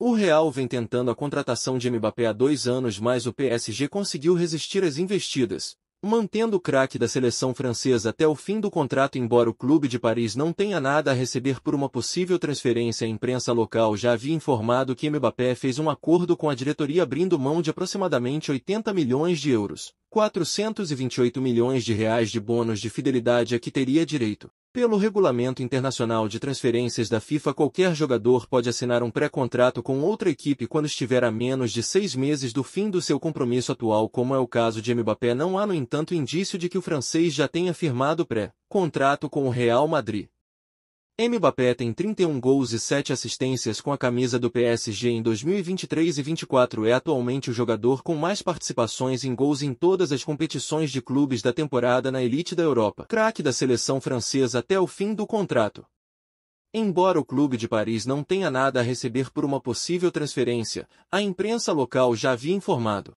O Real vem tentando a contratação de Mbappé há dois anos, mas o PSG conseguiu resistir às investidas, mantendo o craque da seleção francesa até o fim do contrato, embora o clube de Paris não tenha nada a receber por uma possível transferência. A imprensa local já havia informado que Mbappé fez um acordo com a diretoria abrindo mão de aproximadamente 80 milhões de euros, 428 milhões de reais de bônus de fidelidade a que teria direito. Pelo regulamento internacional de transferências da FIFA, qualquer jogador pode assinar um pré-contrato com outra equipe quando estiver a menos de seis meses do fim do seu compromisso atual, como é o caso de Mbappé. Não há, no entanto, indício de que o francês já tenha firmado pré-contrato com o Real Madrid. Mbappé tem 31 gols e 7 assistências com a camisa do PSG em 2023 e 24 é atualmente o jogador com mais participações em gols em todas as competições de clubes da temporada na elite da Europa. Craque da seleção francesa até o fim do contrato. Embora o clube de Paris não tenha nada a receber por uma possível transferência, a imprensa local já havia informado.